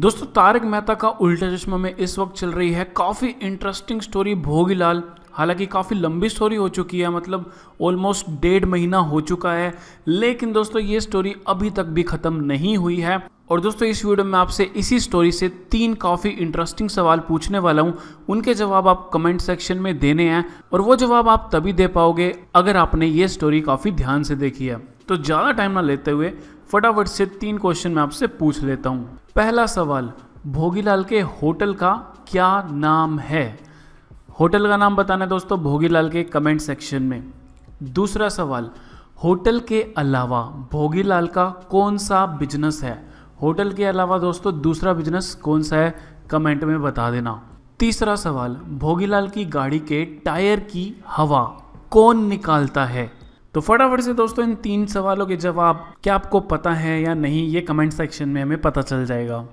दोस्तों तारक मेहता का उल्टा चश्मा में इस वक्त चल रही है काफ़ी इंटरेस्टिंग स्टोरी भोगीलाल हालांकि काफ़ी लंबी स्टोरी हो चुकी है मतलब ऑलमोस्ट डेढ़ महीना हो चुका है लेकिन दोस्तों ये स्टोरी अभी तक भी ख़त्म नहीं हुई है और दोस्तों इस वीडियो में आपसे इसी स्टोरी से तीन काफ़ी इंटरेस्टिंग सवाल पूछने वाला हूँ उनके जवाब आप कमेंट सेक्शन में देने हैं और वो जवाब आप तभी दे पाओगे अगर आपने ये स्टोरी काफ़ी ध्यान से देखी है तो ज़्यादा टाइम ना लेते हुए फटाफट से तीन क्वेश्चन मैं आपसे पूछ लेता हूँ पहला सवाल भोगीलाल के होटल का क्या नाम है होटल का नाम बताना है दोस्तों भोगीलाल के कमेंट सेक्शन में दूसरा सवाल होटल के अलावा भोगीलाल का कौन सा बिजनेस है होटल के अलावा दोस्तों दूसरा बिजनेस कौन सा है कमेंट में बता देना तीसरा सवाल भोगीलाल की गाड़ी के टायर की हवा कौन निकालता है तो फटाफट से दोस्तों इन तीन सवालों के जवाब क्या आपको पता है या नहीं ये कमेंट सेक्शन में हमें पता चल जाएगा